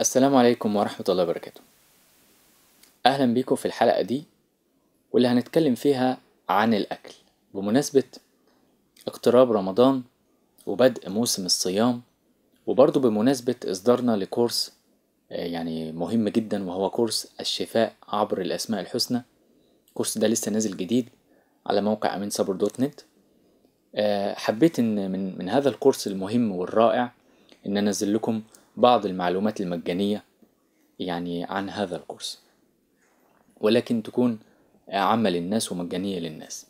السلام عليكم ورحمة الله وبركاته أهلا بيكم في الحلقة دي واللي هنتكلم فيها عن الأكل بمناسبة اقتراب رمضان وبدء موسم الصيام وبرضه بمناسبة إصدارنا لكورس آه، يعني مهم جدا وهو كورس الشفاء عبر الأسماء الحسنى الكورس ده لسه نازل جديد على موقع أمين صبر دوت نت آه، حبيت إن من, من هذا الكورس المهم والرائع إن أنزل لكم بعض المعلومات المجانية يعني عن هذا الكورس ولكن تكون عامة للناس ومجانية للناس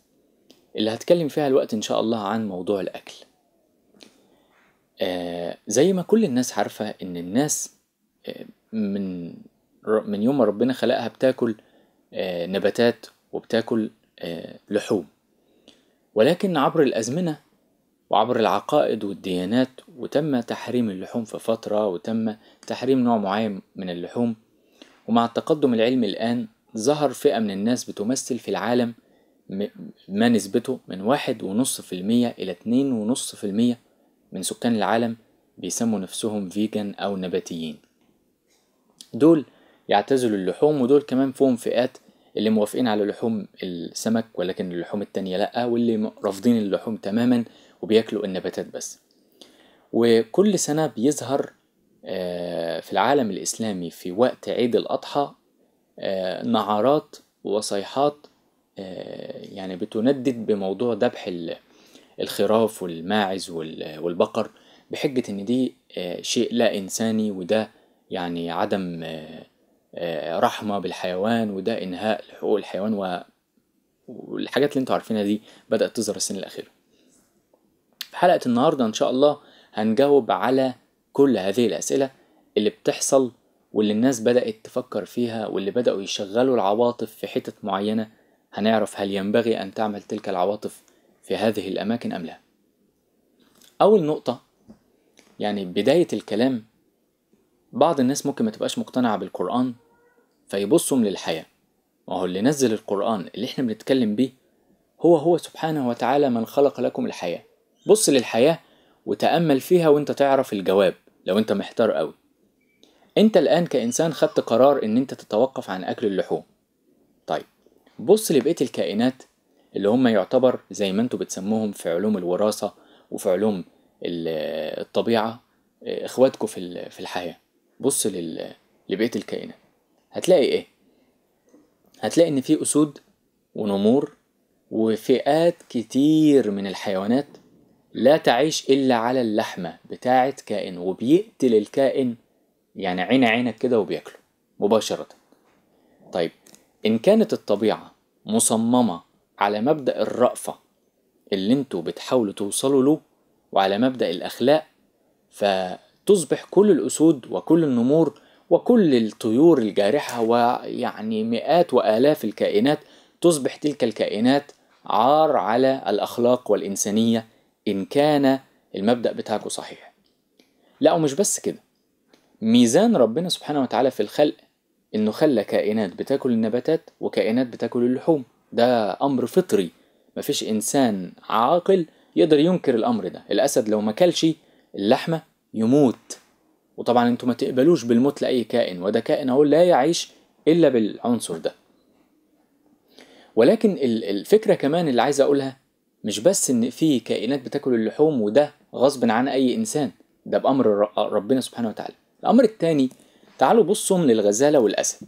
اللي هتكلم فيها الوقت إن شاء الله عن موضوع الأكل آه زي ما كل الناس عارفة إن الناس آه من من يوم ما ربنا خلقها بتاكل آه نباتات وبتاكل آه لحوم ولكن عبر الأزمنة وعبر العقائد والديانات وتم تحريم اللحوم في فترة وتم تحريم نوع معين من اللحوم ومع التقدم العلمي الآن ظهر فئة من الناس بتمثل في العالم ما نسبته من واحد ونص في المية إلى اتنين ونص في المية من سكان العالم بيسموا نفسهم فيجن أو نباتيين دول يعتزلوا اللحوم ودول كمان فيهم فئات اللي موافقين على لحوم السمك ولكن اللحوم التانية لأ واللي رافضين اللحوم تماما وبياكلوا النباتات بس وكل سنة بيظهر آه، في العالم الإسلامي في وقت عيد الأضحى آه، نعرات وصيحات آه، يعني بتندد بموضوع ذبح الخراف والماعز والبقر بحجة إن دي شيء لا إنساني وده يعني عدم رحمة بالحيوان وده إنهاء لحقوق الحيوان والحاجات اللي انتوا عارفينها دي بدأت تظهر السنة الأخيرة في حلقة النهاردة إن شاء الله هنجاوب على كل هذه الأسئلة اللي بتحصل واللي الناس بدأت تفكر فيها واللي بدأوا يشغلوا العواطف في حتت معينة هنعرف هل ينبغي أن تعمل تلك العواطف في هذه الأماكن أم لا أول نقطة يعني بداية الكلام بعض الناس ممكن ما تبقاش مقتنعة بالقرآن فيبصوا للحياة وهو اللي نزل القرآن اللي احنا بنتكلم بيه هو هو سبحانه وتعالى من خلق لكم الحياة بص للحياة وتأمل فيها وانت تعرف الجواب لو انت محتار قوي انت الآن كإنسان خدت قرار ان انت تتوقف عن أكل اللحوم طيب بص لبقية الكائنات اللي هم يعتبر زي ما انتوا بتسموهم في علوم الوراثة وفي علوم الطبيعة اخواتكم في في الحياة بص لبقية الكائنات هتلاقي ايه هتلاقي ان في اسود ونمور وفئات كتير من الحيوانات لا تعيش إلا على اللحمة بتاعة كائن وبيقتل الكائن يعني عين عينك كده وبياكله مباشرة طيب إن كانت الطبيعة مصممة على مبدأ الرأفة اللي انتوا بتحاولوا توصلوا له وعلى مبدأ الأخلاق فتصبح كل الأسود وكل النمور وكل الطيور الجارحة ويعني مئات وآلاف الكائنات تصبح تلك الكائنات عار على الأخلاق والإنسانية إن كان المبدأ بتاعكم صحيح لا ومش بس كده ميزان ربنا سبحانه وتعالى في الخلق إنه خلى كائنات بتاكل النباتات وكائنات بتاكل اللحوم ده أمر فطري مفيش إنسان عاقل يقدر ينكر الأمر ده الأسد لو ما كلش اللحمة يموت وطبعا انتوا ما تقبلوش بالموت لأي كائن وده كائن أهو لا يعيش إلا بالعنصر ده ولكن الفكرة كمان اللي عايز أقولها مش بس ان في كائنات بتاكل اللحوم وده غصب عن اي انسان ده بامر ربنا سبحانه وتعالى الامر الثاني تعالوا بصوا للغزاله والاسد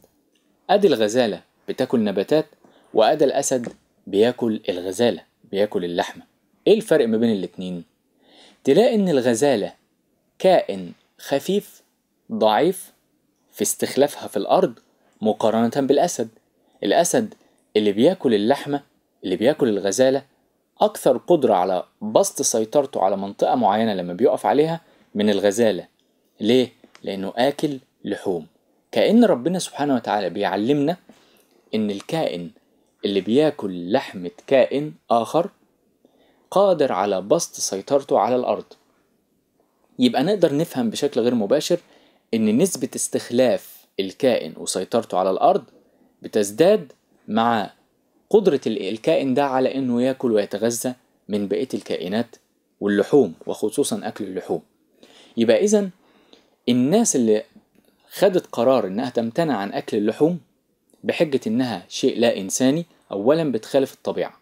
ادي الغزاله بتاكل نباتات وادي الاسد بياكل الغزاله بياكل اللحمه ايه الفرق ما بين الاتنين تلاقي ان الغزاله كائن خفيف ضعيف في استخلافها في الارض مقارنه بالاسد الاسد اللي بياكل اللحمه اللي بياكل الغزاله أكثر قدرة على بسط سيطرته على منطقة معينة لما بيقف عليها من الغزالة ليه؟ لأنه آكل لحوم كأن ربنا سبحانه وتعالى بيعلمنا إن الكائن اللي بياكل لحمة كائن آخر قادر على بسط سيطرته على الأرض يبقى نقدر نفهم بشكل غير مباشر إن نسبة استخلاف الكائن وسيطرته على الأرض بتزداد مع قدرة الكائن ده على إنه ياكل ويتغذى من بقية الكائنات واللحوم وخصوصا أكل اللحوم يبقى إذا الناس اللي خدت قرار إنها تمتنع عن أكل اللحوم بحجة إنها شيء لا إنساني أولا بتخالف الطبيعة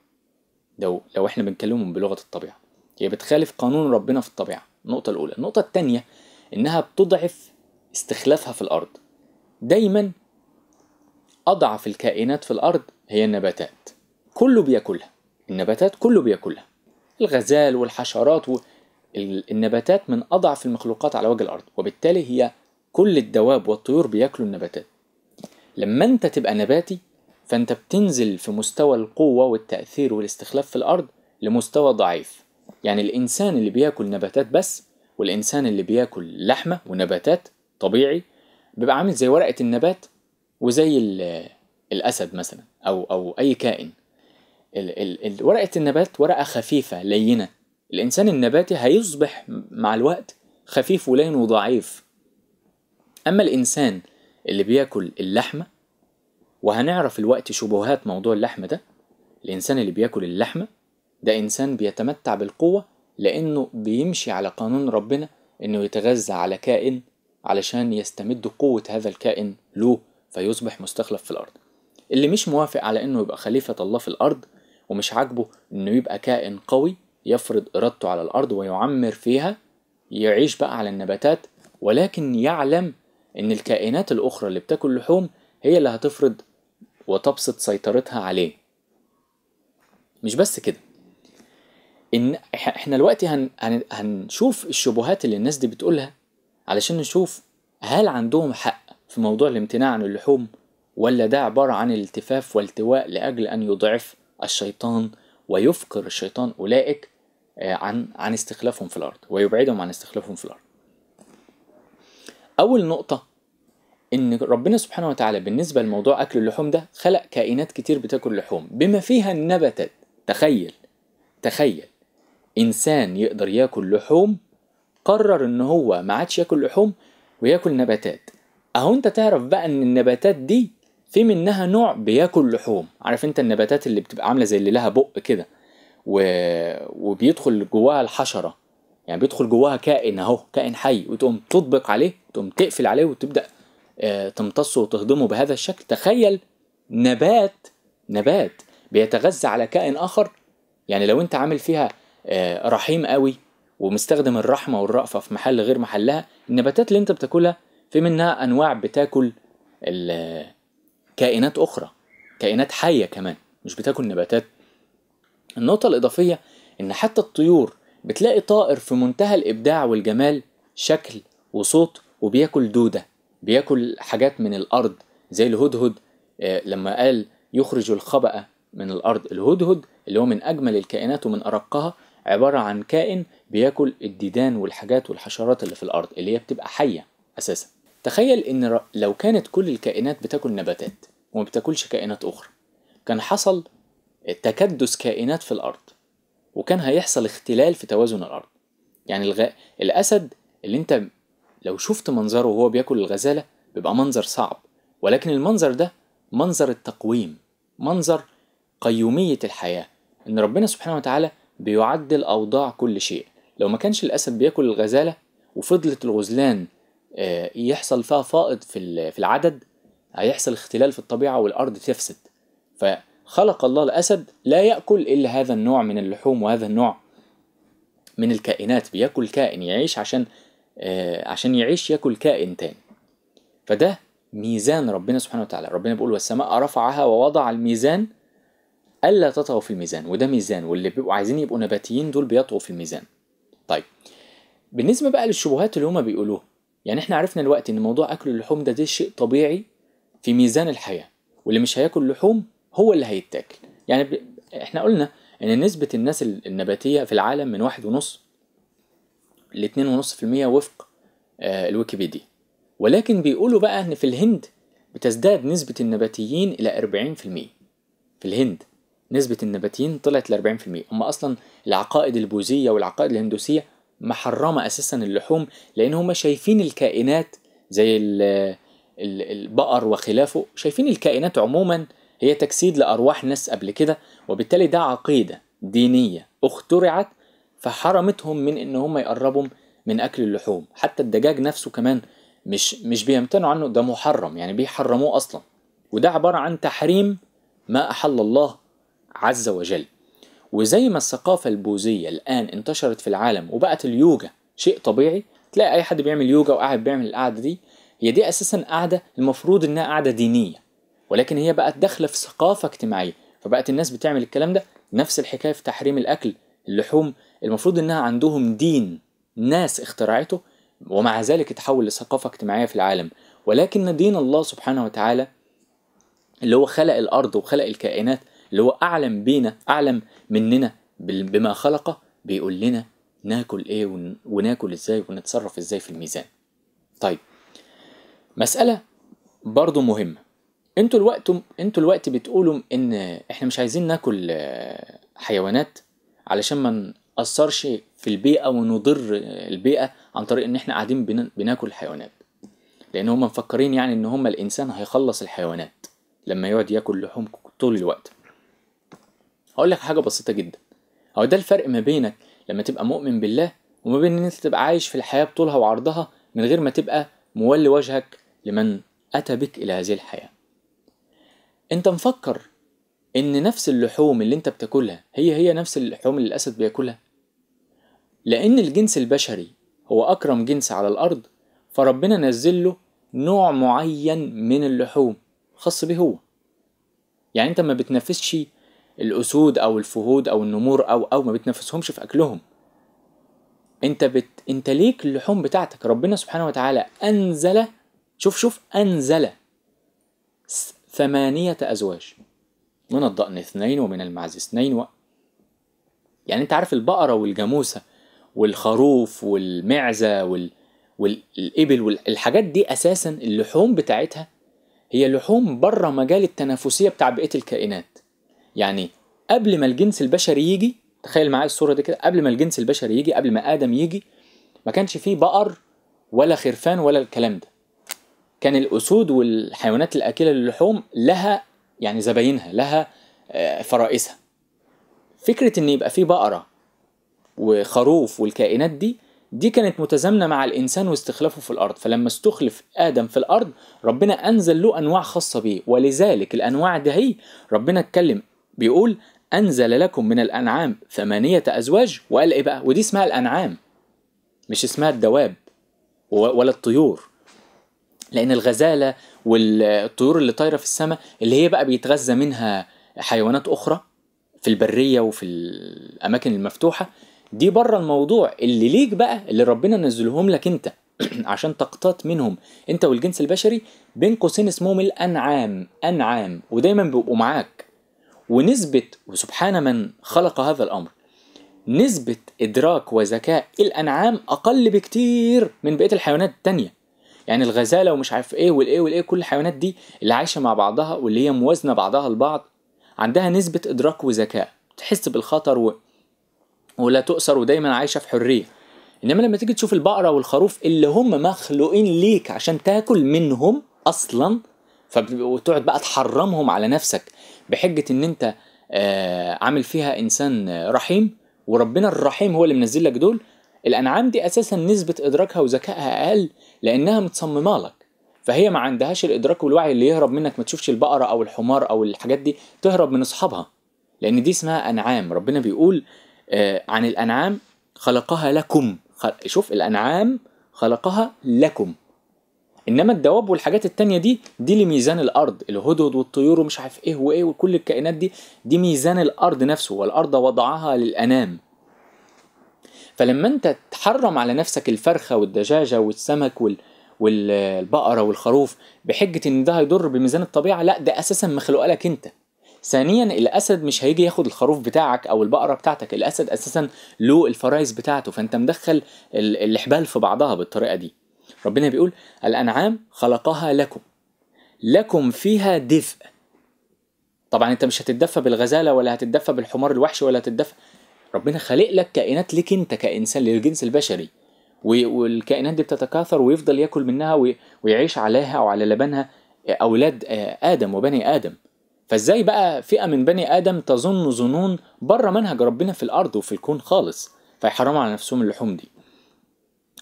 لو لو إحنا بنكلمهم بلغة الطبيعة هي بتخالف قانون ربنا في الطبيعة النقطة الأولى النقطة الثانية إنها بتضعف استخلافها في الأرض دايما أضعف الكائنات في الأرض هي النباتات كله بياكلها النباتات كله بياكلها الغزال والحشرات والنباتات النباتات من أضعف المخلوقات على وجه الأرض وبالتالي هي كل الدواب والطيور بياكلوا النباتات لما أنت تبقى نباتي فأنت بتنزل في مستوى القوة والتأثير والاستخلاف في الأرض لمستوى ضعيف يعني الإنسان اللي بياكل نباتات بس والإنسان اللي بياكل لحمة ونباتات طبيعي بيبقى عامل زي ورقة النبات وزي الأسد مثلا أو أو أي كائن ال ال ال ورقة النبات ورقة خفيفة لينة الإنسان النباتي هيصبح مع الوقت خفيف ولين وضعيف أما الإنسان اللي بياكل اللحمة وهنعرف الوقت شبهات موضوع اللحمة ده الإنسان اللي بياكل اللحمة ده إنسان بيتمتع بالقوة لأنه بيمشي على قانون ربنا إنه يتغذى على كائن علشان يستمد قوة هذا الكائن له فيصبح مستخلف في الأرض اللي مش موافق على انه يبقى خليفة الله في الارض ومش عاجبه انه يبقى كائن قوي يفرض ارادته على الارض ويعمر فيها يعيش بقى على النباتات ولكن يعلم ان الكائنات الاخرى اللي بتاكل لحوم هي اللي هتفرض وتبسط سيطرتها عليه مش بس كده ان احنا دلوقتي هن... هن... هنشوف الشبهات اللي الناس دي بتقولها علشان نشوف هل عندهم حق في موضوع الامتناع عن اللحوم ولا ده عبارة عن التفاف والتواء لأجل أن يضعف الشيطان ويفقر الشيطان أولئك آه، عن عن استخلافهم في الأرض ويبعدهم عن استخلافهم في الأرض. أول نقطة إن ربنا سبحانه وتعالى بالنسبة لموضوع أكل اللحوم ده خلق كائنات كتير بتاكل لحوم بما فيها النباتات تخيل تخيل إنسان يقدر ياكل لحوم قرر إن هو ما عادش ياكل لحوم وياكل نباتات أهو أنت تعرف بقى إن النباتات دي في منها نوع بياكل لحوم عارف انت النباتات اللي بتبقى عامله زي اللي لها بق كده و... وبيدخل جواها الحشره يعني بيدخل جواها كائن اهو كائن حي وتقوم تطبق عليه وتقوم تقفل عليه وتبدا آه، تمتصه وتهضمه بهذا الشكل تخيل نبات نبات بيتغذى على كائن اخر يعني لو انت عامل فيها آه، رحيم قوي ومستخدم الرحمه والرأفه في محل غير محلها النباتات اللي انت بتاكلها في منها انواع بتاكل كائنات أخرى كائنات حية كمان مش بتاكل نباتات النقطة الإضافية إن حتى الطيور بتلاقي طائر في منتهى الإبداع والجمال شكل وصوت وبياكل دودة بياكل حاجات من الأرض زي الهدهد آه، لما قال يخرج الخبأ من الأرض الهدهد اللي هو من أجمل الكائنات ومن أرقها عبارة عن كائن بياكل الديدان والحاجات والحشرات اللي في الأرض اللي هي بتبقى حية أساساً تخيل إن لو كانت كل الكائنات بتاكل نباتات وما بتاكلش كائنات أخرى كان حصل تكدس كائنات في الأرض وكان هيحصل اختلال في توازن الأرض يعني الغ... الأسد اللي أنت لو شفت منظره وهو بياكل الغزالة بيبقى منظر صعب ولكن المنظر ده منظر التقويم منظر قيومية الحياة إن ربنا سبحانه وتعالى بيعدل أوضاع كل شيء لو ما كانش الأسد بياكل الغزالة وفضلت الغزلان آه، يحصل فيها فائض في في العدد هيحصل اختلال في الطبيعه والارض تفسد فخلق الله الاسد لا ياكل الا هذا النوع من اللحوم وهذا النوع من الكائنات بياكل كائن يعيش عشان آه، عشان يعيش ياكل كائن تاني فده ميزان ربنا سبحانه وتعالى ربنا بيقول والسماء رفعها ووضع الميزان الا تطغوا في الميزان وده ميزان واللي بيبقوا عايزين يبقوا نباتيين دول بيطغوا في الميزان طيب بالنسبه بقى للشبهات اللي هما بيقولوها يعني احنا عرفنا الوقت ان موضوع اكل اللحوم ده ده شيء طبيعي في ميزان الحياه واللي مش هياكل لحوم هو اللي هيتاكل يعني ب... احنا قلنا ان نسبه الناس النباتيه في العالم من واحد ونص ل ونص في المية وفق آه، الويكيبيديا ولكن بيقولوا بقى ان في الهند بتزداد نسبة النباتيين إلى 40% في الهند نسبة النباتيين طلعت ل 40% هم أصلا العقائد البوذية والعقائد الهندوسية محرمة أساسا اللحوم لأن هم شايفين الكائنات زي البقر وخلافه شايفين الكائنات عموما هي تجسيد لأرواح ناس قبل كده وبالتالي ده عقيدة دينية اخترعت فحرمتهم من ان هم يقربوا من اكل اللحوم حتى الدجاج نفسه كمان مش مش بيمتنعوا عنه ده محرم يعني بيحرموه اصلا وده عباره عن تحريم ما احل الله عز وجل وزي ما الثقافة البوذية الآن انتشرت في العالم وبقت اليوجا شيء طبيعي تلاقي أي حد بيعمل يوجا وقاعد بيعمل القعدة دي هي دي أساسا قعدة المفروض إنها قعدة دينية ولكن هي بقت داخلة في ثقافة اجتماعية فبقت الناس بتعمل الكلام ده نفس الحكاية في تحريم الأكل اللحوم المفروض إنها عندهم دين ناس اخترعته ومع ذلك اتحول لثقافة اجتماعية في العالم ولكن دين الله سبحانه وتعالى اللي هو خلق الأرض وخلق الكائنات اللي هو أعلم بينا أعلم مننا بما خلقه بيقول لنا ناكل إيه وناكل إزاي ونتصرف إزاي في الميزان طيب مسألة برضو مهمة انتوا الوقت انتوا الوقت بتقولوا ان احنا مش عايزين ناكل آه، حيوانات علشان ما نأثرش في البيئة ونضر آه، البيئة عن طريق ان احنا قاعدين بناكل حيوانات لان هم مفكرين يعني ان هم الانسان هيخلص الحيوانات لما يقعد ياكل لحوم طول الوقت هقول لك حاجه بسيطه جدا هو ده الفرق ما بينك لما تبقى مؤمن بالله وما بين ان انت تبقى عايش في الحياه بطولها وعرضها من غير ما تبقى مولي وجهك لمن اتى بك الى هذه الحياه انت مفكر ان نفس اللحوم اللي انت بتاكلها هي هي نفس اللحوم اللي الاسد بياكلها لان الجنس البشري هو اكرم جنس على الارض فربنا نزل له نوع معين من اللحوم خاص به هو يعني انت ما بتنافسش الاسود او الفهود او النمور او او ما بتنافسهمش في اكلهم انت بت... انت ليك اللحوم بتاعتك ربنا سبحانه وتعالى انزل شوف شوف انزل ثمانية ازواج من الضأن اثنين ومن المعز اثنين و... يعني انت عارف البقرة والجاموسة والخروف والمعزة وال... والإبل والحاجات دي أساسا اللحوم بتاعتها هي لحوم بره مجال التنافسية بتاع بقية الكائنات يعني قبل ما الجنس البشري يجي تخيل معايا الصوره دي كده قبل ما الجنس البشري يجي قبل ما ادم يجي ما كانش فيه بقر ولا خرفان ولا الكلام ده كان الاسود والحيوانات الاكله للحوم لها يعني زباينها لها آه، فرائسها فكره ان يبقى فيه بقره وخروف والكائنات دي دي كانت متزامنة مع الإنسان واستخلافه في الأرض فلما استخلف آدم في الأرض ربنا أنزل له أنواع خاصة بيه ولذلك الأنواع ده هي ربنا اتكلم بيقول أنزل لكم من الأنعام ثمانية أزواج وقال إيه بقى؟ ودي اسمها الأنعام مش اسمها الدواب ولا الطيور لأن الغزالة والطيور اللي طايرة في السماء اللي هي بقى بيتغذى منها حيوانات أخرى في البرية وفي الأماكن المفتوحة دي بره الموضوع اللي ليك بقى اللي ربنا نزلهم لك أنت عشان تقتات منهم أنت والجنس البشري بين قوسين اسمهم الأنعام أنعام ودايما بيبقوا معاك ونسبة وسبحان من خلق هذا الأمر نسبة إدراك وذكاء الأنعام أقل بكتير من بقية الحيوانات التانية يعني الغزالة ومش عارف إيه والإيه والإيه كل الحيوانات دي اللي عايشة مع بعضها واللي هي موازنة بعضها البعض عندها نسبة إدراك وذكاء تحس بالخطر و... ولا تؤثر ودايما عايشة في حرية إنما لما تيجي تشوف البقرة والخروف اللي هم مخلوقين ليك عشان تاكل منهم أصلا وتقعد بقى تحرمهم على نفسك بحجه ان انت آه، عامل فيها انسان رحيم وربنا الرحيم هو اللي منزل لك دول الانعام دي اساسا نسبه ادراكها وذكائها اقل لانها متصممه لك فهي ما عندهاش الادراك والوعي اللي يهرب منك ما تشوفش البقره او الحمار او الحاجات دي تهرب من اصحابها لان دي اسمها انعام ربنا بيقول آه، عن الانعام خلقها لكم شوف الانعام خلقها لكم انما الدواب والحاجات التانية دي دي لميزان الارض الهدهد والطيور ومش عارف ايه وايه وكل الكائنات دي دي ميزان الارض نفسه والارض وضعها للانام فلما انت تحرم على نفسك الفرخه والدجاجه والسمك وال... والبقره والخروف بحجه ان ده هيضر بميزان الطبيعه لا ده اساسا مخلوقه لك انت ثانيا الاسد مش هيجي ياخد الخروف بتاعك او البقره بتاعتك الاسد اساسا له الفرايز بتاعته فانت مدخل الحبال في بعضها بالطريقه دي ربنا بيقول الأنعام خلقها لكم لكم فيها دفء طبعا انت مش هتتدفى بالغزاله ولا هتتدفى بالحمار الوحشي ولا هتتدفى ربنا خالق لك كائنات لك انت كانسان للجنس البشري والكائنات دي بتتكاثر ويفضل ياكل منها ويعيش عليها او على لبنها اولاد آه، ادم وبني ادم فازاي بقى فئه من بني ادم تظن ظنون بره منهج ربنا في الارض وفي الكون خالص فيحرموا على نفسهم اللحوم دي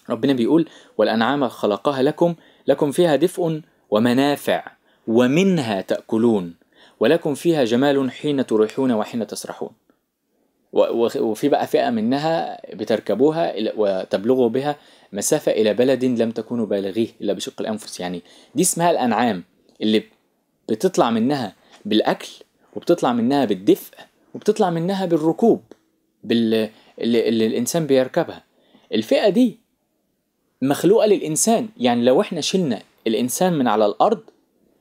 ربنا بيقول والأنعام خلقها لكم لكم فيها دفء ومنافع ومنها تأكلون ولكم فيها جمال حين تريحون وحين تسرحون وفي بقى فئة منها بتركبوها وتبلغوا بها مسافة إلى بلد لم تكونوا بالغيه إلا بشق الأنفس يعني دي اسمها الأنعام اللي بتطلع منها بالأكل وبتطلع منها بالدفء وبتطلع منها بالركوب بال... اللي, اللي الإنسان بيركبها الفئة دي مخلوقه للانسان يعني لو احنا شلنا الانسان من على الارض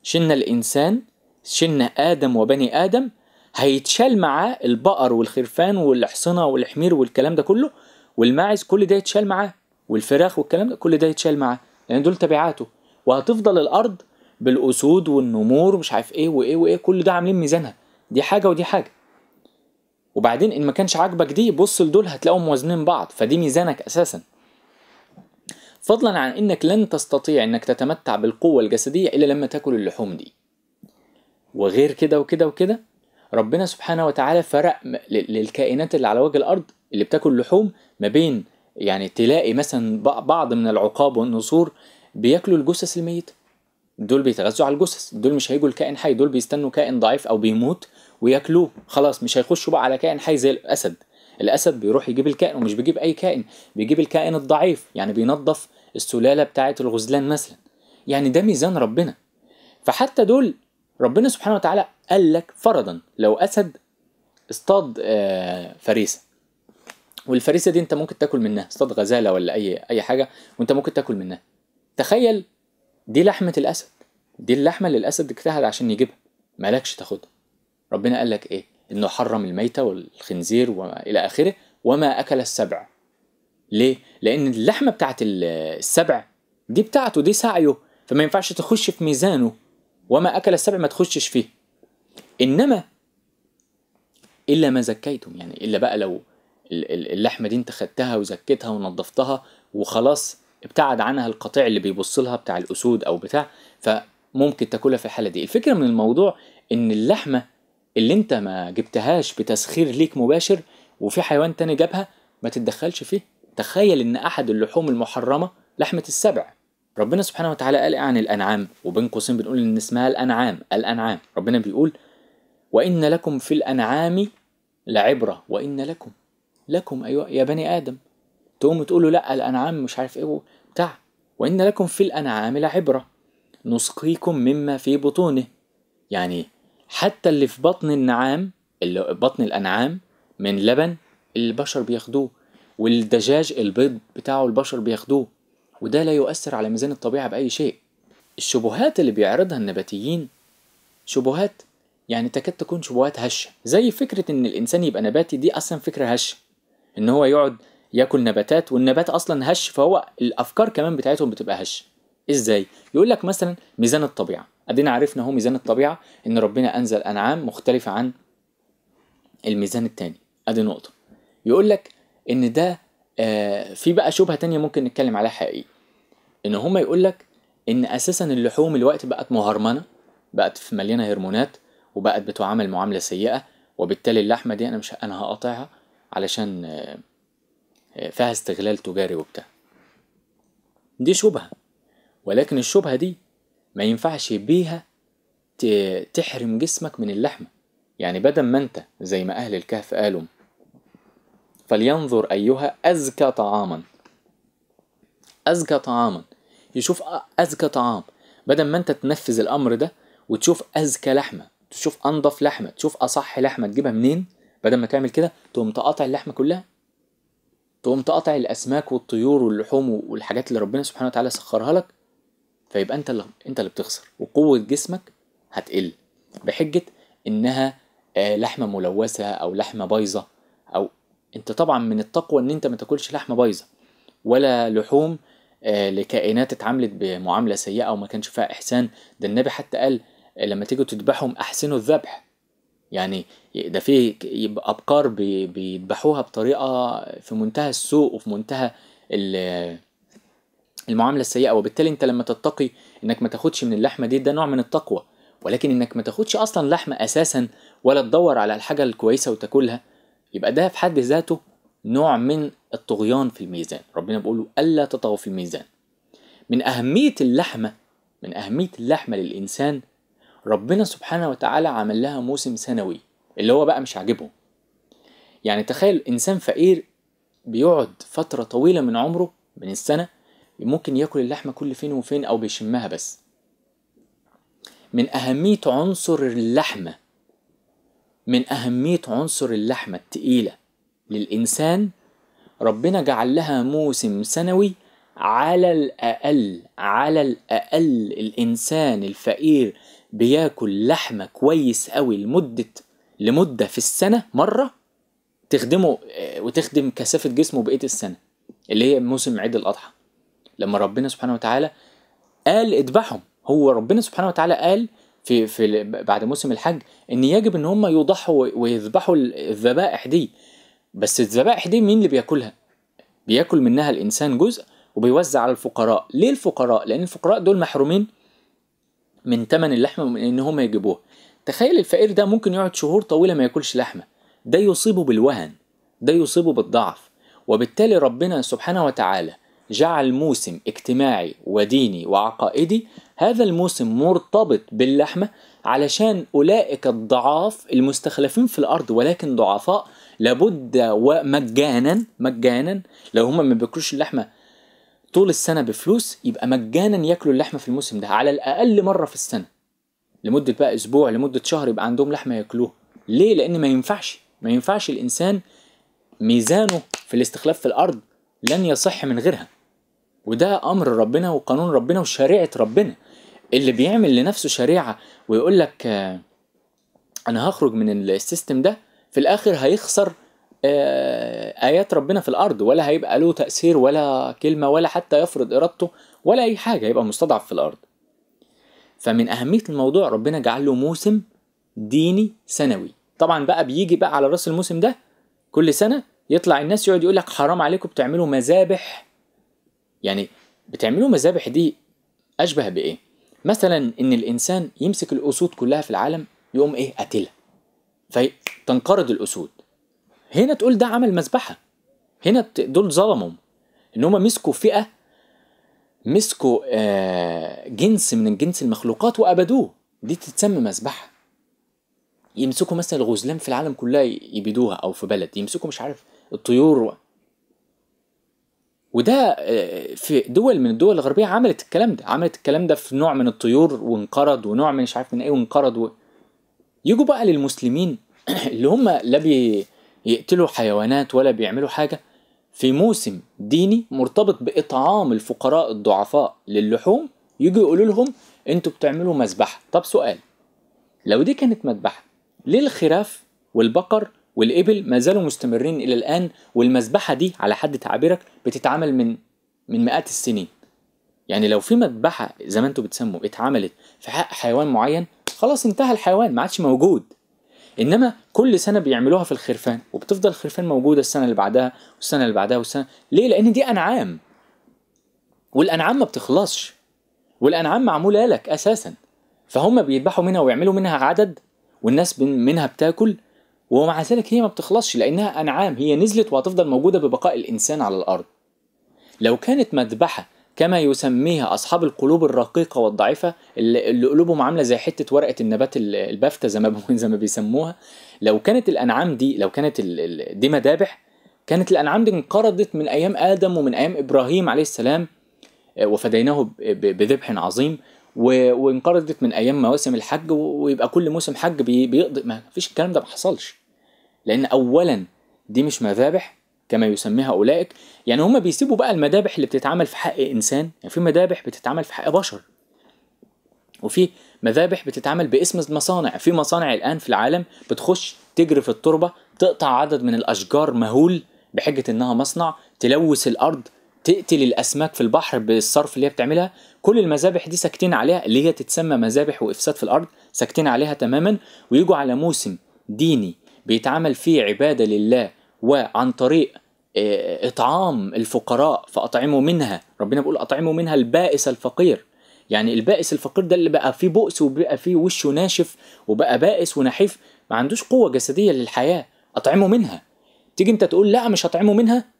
شلنا الانسان شلنا ادم وبني ادم هيتشال معاه البقر والخرفان والحصنه والحمير والكلام ده كله والماعز كل ده يتشال معاه والفراخ والكلام ده كل ده يتشال معاه لان يعني دول تبعاته وهتفضل الارض بالاسود والنمور ومش عارف ايه وايه وايه كل ده عاملين ميزانها دي حاجه ودي حاجه وبعدين ان ما كانش عاجبك دي بص لدول هتلاقيهم موازنين بعض فدي ميزانك اساسا فضلا عن انك لن تستطيع انك تتمتع بالقوه الجسديه الا لما تاكل اللحوم دي وغير كده وكده وكده ربنا سبحانه وتعالى فرق للكائنات اللي على وجه الارض اللي بتاكل لحوم ما بين يعني تلاقي مثلا بعض من العقاب والنسور بياكلوا الجثث الميته دول بيتغذوا على الجثث دول مش هيجوا لكائن حي دول بيستنوا كائن ضعيف او بيموت وياكلوه خلاص مش هيخشوا بقى على كائن حي زي الاسد الاسد بيروح يجيب الكائن ومش بيجيب اي كائن بيجيب الكائن الضعيف يعني بينظف السلاله بتاعه الغزلان مثلا يعني ده ميزان ربنا فحتى دول ربنا سبحانه وتعالى قال لك فرضا لو اسد اصطاد آه، فريسه والفريسه دي انت ممكن تاكل منها اصطاد غزاله ولا اي اي حاجه وانت ممكن تاكل منها تخيل دي لحمه الاسد دي اللحمه اللي الاسد اجتهد عشان يجيبها مالكش تاخدها ربنا قال لك ايه انه حرم الميتة والخنزير والى اخره وما اكل السبع ليه؟ لان اللحمة بتاعت السبع دي بتاعته دي سعيه فما ينفعش تخش في ميزانه وما اكل السبع ما تخشش فيه انما الا ما زكيتم يعني الا بقى لو اللحمه دي انت خدتها وزكيتها ونظفتها وخلاص ابتعد عنها القطيع اللي بيبص لها بتاع الاسود او بتاع فممكن تاكلها في الحاله دي الفكره من الموضوع ان اللحمه اللي انت ما جبتهاش بتسخير ليك مباشر وفي حيوان تاني جابها ما تتدخلش فيه تخيل ان احد اللحوم المحرمه لحمه السبع ربنا سبحانه وتعالى قال عن الانعام وبين قوسين بنقول ان اسمها الانعام الانعام ربنا بيقول وان لكم في الانعام لعبره وان لكم لكم ايوه يا بني ادم تقوموا تقولوا لا الانعام مش عارف ايه بتاع وان لكم في الانعام لعبره نسقيكم مما في بطونه يعني حتى اللي في بطن النعام اللي بطن الأنعام من لبن البشر بياخدوه والدجاج البيض بتاعه البشر بياخدوه وده لا يؤثر على ميزان الطبيعة بأي شيء الشبهات اللي بيعرضها النباتيين شبهات يعني تكاد تكون شبهات هشة زي فكرة إن الإنسان يبقى نباتي دي أصلا فكرة هشة إن هو يقعد ياكل نباتات والنبات أصلا هش فهو الأفكار كمان بتاعتهم بتبقى هش إزاي؟ يقول لك مثلا ميزان الطبيعة ادينا عرفنا اهو ميزان الطبيعه ان ربنا انزل انعام مختلفه عن الميزان التاني ادي نقطه يقول لك ان ده آه في بقى شبهه تانية ممكن نتكلم عليها حقيقي ان هما يقول لك ان اساسا اللحوم الوقت بقت مهرمنه بقت مليانه هرمونات وبقت بتعامل معامله سيئه وبالتالي اللحمه دي انا مش انا هقاطعها علشان آه, آه، فيها استغلال تجاري وبتاع دي شبهه ولكن الشبهه دي ما ينفعش بيها تحرم جسمك من اللحمة يعني بدل ما انت زي ما أهل الكهف قالوا فلينظر أيها أزكى طعاما أزكى طعاما يشوف أزكى طعام بدل ما انت تنفذ الأمر ده وتشوف أزكى لحمة تشوف أنضف لحمة تشوف أصح لحمة تجيبها منين بدل ما تعمل كده تقوم تقاطع اللحمة كلها تقوم تقاطع الأسماك والطيور واللحوم والحاجات اللي ربنا سبحانه وتعالى سخرها لك فيبقى انت اللي انت اللي بتخسر وقوه جسمك هتقل بحجه انها آه، لحمه ملوثه او لحمه بايظه او انت طبعا من التقوى ان انت ما تاكلش لحمه بايظه ولا لحوم آه، لكائنات اتعاملت بمعامله سيئه وما كانش فيها احسان ده النبي حتى قال آه، لما تيجوا تذبحهم احسنوا الذبح يعني ده في يبقى ابقار بيذبحوها بطريقه في منتهى السوء وفي منتهى المعامله السيئه وبالتالي انت لما تتقي انك ما تاخدش من اللحمه دي ده نوع من التقوى ولكن انك ما تاخدش اصلا لحمه اساسا ولا تدور على الحاجه الكويسه وتاكلها يبقى ده في حد ذاته نوع من الطغيان في الميزان ربنا بيقول الا تطغوا في الميزان من اهميه اللحمه من اهميه اللحمه للانسان ربنا سبحانه وتعالى عمل لها موسم سنوي اللي هو بقى مش عاجبهم يعني تخيل انسان فقير بيقعد فتره طويله من عمره من السنه ممكن ياكل اللحمه كل فين وفين او بيشمها بس من اهميه عنصر اللحمه من اهميه عنصر اللحمه التقيله للانسان ربنا جعل لها موسم سنوي على الاقل على الاقل الانسان الفقير بياكل لحمه كويس قوي لمده لمده في السنه مره تخدمه آه، وتخدم كثافه جسمه بقيه السنه اللي هي موسم عيد الاضحى لما ربنا سبحانه وتعالى قال اذبحهم هو ربنا سبحانه وتعالى قال في في بعد موسم الحج ان يجب ان هم يضحوا ويذبحوا الذبائح دي بس الذبائح دي مين اللي بياكلها بياكل منها الانسان جزء وبيوزع على الفقراء ليه الفقراء لان الفقراء دول محرومين من ثمن اللحمه ومن ان هم يجيبوها تخيل الفقير ده ممكن يقعد شهور طويله ما ياكلش لحمه ده يصيبه بالوهن ده يصيبه بالضعف وبالتالي ربنا سبحانه وتعالى جعل موسم اجتماعي وديني وعقائدي هذا الموسم مرتبط باللحمة علشان أولئك الضعاف المستخلفين في الأرض ولكن ضعفاء لابد ومجانا مجانا لو هم ما بياكلوش اللحمة طول السنة بفلوس يبقى مجانا ياكلوا اللحمة في الموسم ده على الأقل مرة في السنة لمدة بقى أسبوع لمدة شهر يبقى عندهم لحمة ياكلوها ليه؟ لأن ما ينفعش ما ينفعش الإنسان ميزانه في الاستخلاف في الأرض لن يصح من غيرها وده امر ربنا وقانون ربنا وشريعه ربنا اللي بيعمل لنفسه شريعه ويقول لك آه، انا هخرج من السيستم ده في الاخر هيخسر آه، ايات ربنا في الارض ولا هيبقى له تاثير ولا كلمه ولا حتى يفرض ارادته ولا اي حاجه هيبقى مستضعف في الارض فمن اهميه الموضوع ربنا جعل له موسم ديني سنوي طبعا بقى بيجي بقى على راس الموسم ده كل سنه يطلع الناس يقعد يقول لك حرام عليكم بتعملوا مذابح يعني بتعملوا مذابح دي أشبه بإيه؟ مثلا إن الإنسان يمسك الأسود كلها في العالم يقوم إيه قاتلها فتنقرض الأسود هنا تقول ده عمل مذبحة هنا دول ظلموا إن هم مسكوا فئة مسكوا آه جنس من الجنس المخلوقات وأبدوه دي تتسمى مذبحة يمسكوا مثلا الغزلان في العالم كلها يبيدوها أو في بلد يمسكوا مش عارف الطيور وده آه، في دول من الدول الغربيه عملت الكلام ده عملت الكلام ده في نوع من الطيور وانقرض ونوع من مش عارف من ايه وانقرض و... يجوا بقى للمسلمين اللي هم لا بيقتلوا حيوانات ولا بيعملوا حاجه في موسم ديني مرتبط باطعام الفقراء الضعفاء للحوم يجوا يقولوا لهم انتوا بتعملوا مذبحه طب سؤال لو دي كانت مذبحه ليه الخراف والبقر والإبل ما زالوا مستمرين إلى الآن والمذبحة دي على حد تعبيرك بتتعمل من من مئات السنين يعني لو في مذبحة زي ما انتوا بتسموا اتعملت في حق حيوان معين خلاص انتهى الحيوان ما عادش موجود انما كل سنه بيعملوها في الخرفان وبتفضل الخرفان موجوده السنه اللي بعدها والسنه اللي بعدها والسنه ليه لان دي انعام والانعام ما بتخلصش والانعام معموله لك اساسا فهم بيذبحوا منها ويعملوا منها عدد والناس منها بتاكل ومع ذلك هي ما بتخلصش لأنها أنعام هي نزلت وهتفضل موجودة ببقاء الإنسان على الأرض لو كانت مذبحة كما يسميها أصحاب القلوب الرقيقة والضعيفة اللي قلوبهم عاملة زي حتة ورقة النبات البافتة زي ما زي ما بيسموها لو كانت الأنعام دي لو كانت دي مذابح كانت الأنعام دي انقرضت من أيام آدم ومن أيام إبراهيم عليه السلام آه، وفديناه بذبح عظيم وانقرضت من ايام مواسم الحج ويبقى كل موسم حج بيقضي ما فيش الكلام ده ما حصلش لان اولا دي مش مذابح كما يسميها اولئك يعني هما بيسيبوا بقى المذابح اللي بتتعمل في حق انسان يعني في مذابح بتتعمل في حق بشر وفي مذابح بتتعمل باسم المصانع في مصانع الان في العالم بتخش تجري في التربه تقطع عدد من الاشجار مهول بحجه انها مصنع تلوث الارض تقتل الاسماك في البحر بالصرف اللي هي بتعملها كل المذابح دي ساكتين عليها اللي هي تتسمى مذابح وافساد في الارض ساكتين عليها تماما ويجوا على موسم ديني بيتعمل فيه عباده لله وعن طريق آه، اطعام الفقراء فاطعموا منها ربنا بيقول اطعموا منها البائس الفقير يعني البائس الفقير ده اللي بقى فيه بؤس وبقى فيه وشه ناشف وبقى بائس ونحيف ما عندوش قوه جسديه للحياه اطعموا منها تيجي انت تقول لا مش هطعمه منها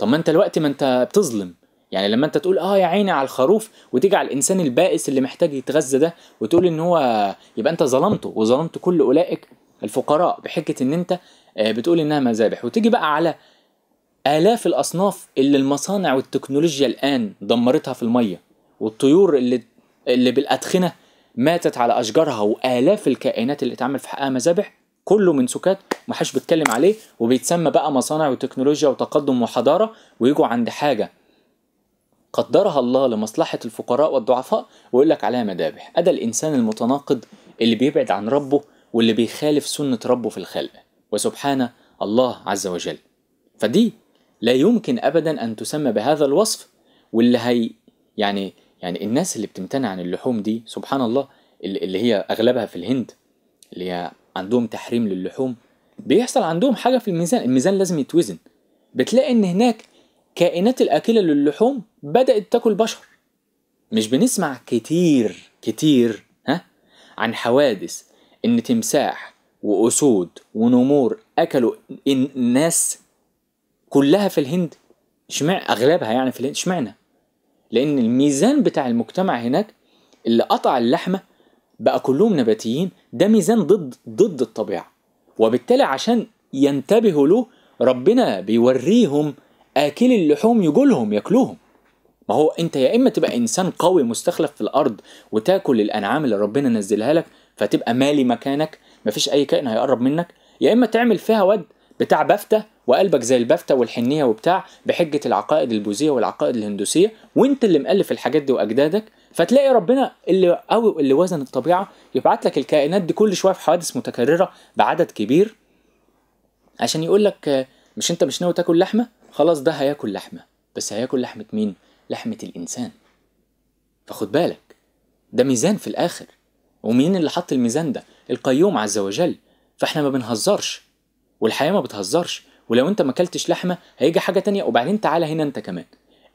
طب ما انت الوقت ما انت بتظلم يعني لما انت تقول اه يا عيني على الخروف وتيجي على الانسان البائس اللي محتاج يتغذى ده وتقول ان هو يبقى انت ظلمته وظلمت كل اولئك الفقراء بحجه ان انت آه، بتقول انها مذابح وتيجي بقى على الاف الاصناف اللي المصانع والتكنولوجيا الان دمرتها في الميه والطيور اللي اللي بالادخنه ماتت على اشجارها والاف الكائنات اللي اتعمل في حقها مذابح كله من سكات ما حدش بيتكلم عليه وبيتسمى بقى مصانع وتكنولوجيا وتقدم وحضاره ويجوا عند حاجه قدرها الله لمصلحه الفقراء والضعفاء ويقول لك عليها مذابح ادا الانسان المتناقض اللي بيبعد عن ربه واللي بيخالف سنه ربه في الخلق وسبحان الله عز وجل فدي لا يمكن ابدا ان تسمى بهذا الوصف واللي هي يعني يعني الناس اللي بتمتنع عن اللحوم دي سبحان الله اللي هي اغلبها في الهند اللي هي عندهم تحريم للحوم بيحصل عندهم حاجه في الميزان الميزان لازم يتوزن بتلاقي ان هناك كائنات الاكله للحوم بدات تاكل بشر مش بنسمع كتير كتير ها عن حوادث ان تمساح واسود ونمور اكلوا الناس كلها في الهند اشمعنى اغلبها يعني في الهند اشمعنى لان الميزان بتاع المجتمع هناك اللي قطع اللحمه بقى كلهم نباتيين ده ميزان ضد ضد الطبيعه وبالتالي عشان ينتبهوا له ربنا بيوريهم اكل اللحوم يجولهم ياكلوهم ما هو انت يا اما تبقى انسان قوي مستخلف في الارض وتاكل الانعام اللي ربنا نزلها لك فتبقى مالي مكانك مفيش اي كائن هيقرب منك يا اما تعمل فيها ود بتاع بفته وقلبك زي البفته والحنية وبتاع بحجة العقائد البوذية والعقائد الهندوسية وانت اللي مؤلف الحاجات دي واجدادك فتلاقي ربنا اللي او اللي وزن الطبيعه يبعت لك الكائنات دي كل شويه في حوادث متكرره بعدد كبير عشان يقول لك مش انت مش ناوي تاكل لحمه خلاص ده هياكل لحمه بس هياكل لحمه مين لحمه الانسان فخد بالك ده ميزان في الاخر ومين اللي حط الميزان ده القيوم عز وجل فاحنا ما بنهزرش والحياه ما بتهزرش ولو انت ما اكلتش لحمه هيجي حاجه تانية وبعدين تعالى هنا انت كمان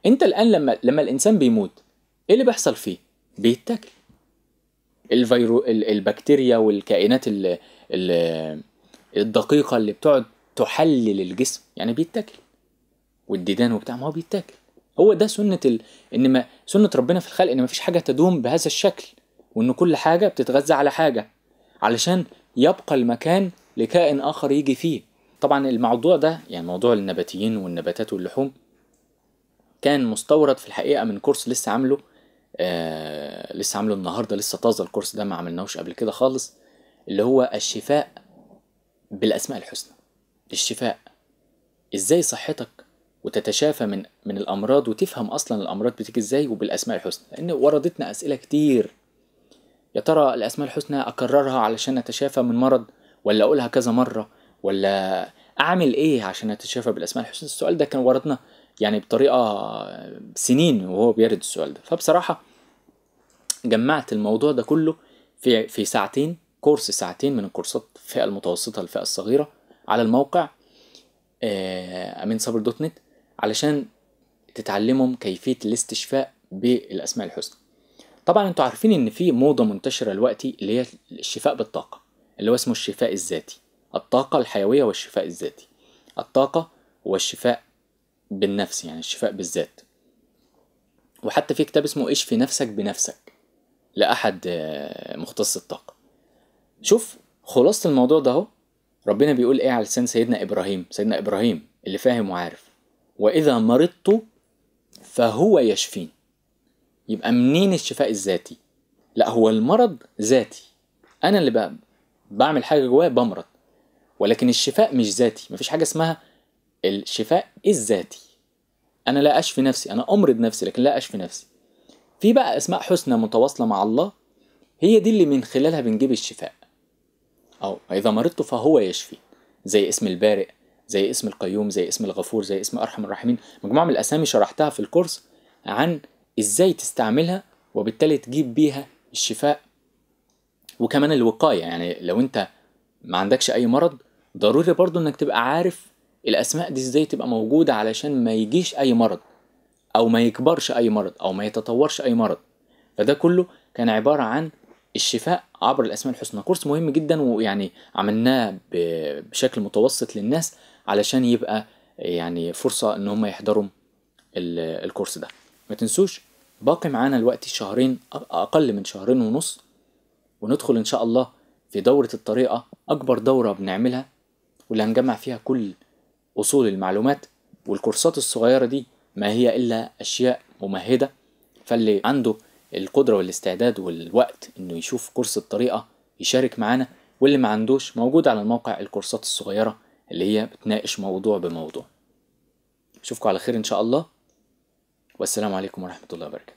انت الان لما لما الانسان بيموت ايه اللي بيحصل فيه بيتاكل الفيرو البكتيريا والكائنات ال ال الدقيقه اللي بتقعد تحلل الجسم يعني بيتاكل والديدان وبتاع ما هو بيتاكل هو ده سنه ال... ان ما سنه ربنا في الخلق ان ما فيش حاجه تدوم بهذا الشكل وان كل حاجه بتتغذى على حاجه علشان يبقى المكان لكائن اخر يجي فيه طبعا الموضوع ده يعني موضوع النباتيين والنباتات واللحوم كان مستورد في الحقيقه من كورس لسه عامله آه لسه عامله النهارده لسه طازه الكورس ده ما عملناهوش قبل كده خالص اللي هو الشفاء بالاسماء الحسنى الشفاء ازاي صحتك وتتشافى من من الامراض وتفهم اصلا الامراض بتيجي ازاي وبالاسماء الحسنى لان وردتنا اسئله كتير يا ترى الاسماء الحسنى اكررها علشان اتشافى من مرض ولا اقولها كذا مره ولا اعمل ايه عشان اتشافى بالاسماء الحسنى السؤال ده كان وردنا يعني بطريقه سنين وهو بيرد السؤال ده فبصراحه جمعت الموضوع ده كله في في ساعتين كورس ساعتين من الكورسات الفئه المتوسطه للفئه الصغيره على الموقع آه، امين صبر دوت نت علشان تتعلمهم كيفيه الاستشفاء بالاسماء الحسنى طبعا انتوا عارفين ان في موضه منتشره دلوقتي اللي هي الشفاء بالطاقه اللي هو اسمه الشفاء الذاتي الطاقه الحيويه والشفاء الذاتي الطاقه والشفاء بالنفس يعني الشفاء بالذات وحتى في كتاب اسمه اشفي نفسك بنفسك لأحد آه، مختص الطاقة شوف خلاصة الموضوع ده اهو ربنا بيقول ايه على لسان سيدنا ابراهيم سيدنا ابراهيم اللي فاهم وعارف واذا مرضت فهو يشفين يبقى منين الشفاء الذاتي لا هو المرض ذاتي انا اللي بعمل حاجه جوايا بمرض ولكن الشفاء مش ذاتي مفيش حاجه اسمها الشفاء الذاتي انا لا اشفي نفسي انا امرض نفسي لكن لا اشفي نفسي في بقى اسماء حسنى متواصله مع الله هي دي اللي من خلالها بنجيب الشفاء او اذا مرضت فهو يشفي زي اسم البارئ زي اسم القيوم زي اسم الغفور زي اسم ارحم الراحمين مجموعه من الاسامي شرحتها في الكورس عن ازاي تستعملها وبالتالي تجيب بيها الشفاء وكمان الوقايه يعني لو انت ما عندكش اي مرض ضروري برضو انك تبقى عارف الاسماء دي ازاي تبقى موجوده علشان ما يجيش اي مرض او ما يكبرش اي مرض او ما يتطورش اي مرض فده كله كان عباره عن الشفاء عبر الاسماء الحسنى كورس مهم جدا ويعني عملناه بشكل متوسط للناس علشان يبقى يعني فرصه ان هم يحضروا الكورس ده ما تنسوش باقي معانا الوقت شهرين اقل من شهرين ونص وندخل ان شاء الله في دوره الطريقه اكبر دوره بنعملها واللي هنجمع فيها كل أصول المعلومات والكورسات الصغيرة دي ما هي إلا أشياء ممهدة فاللي عنده القدرة والاستعداد والوقت إنه يشوف كورس الطريقة يشارك معانا واللي ما عندوش موجود على الموقع الكورسات الصغيرة اللي هي بتناقش موضوع بموضوع أشوفكم على خير إن شاء الله والسلام عليكم ورحمة الله وبركاته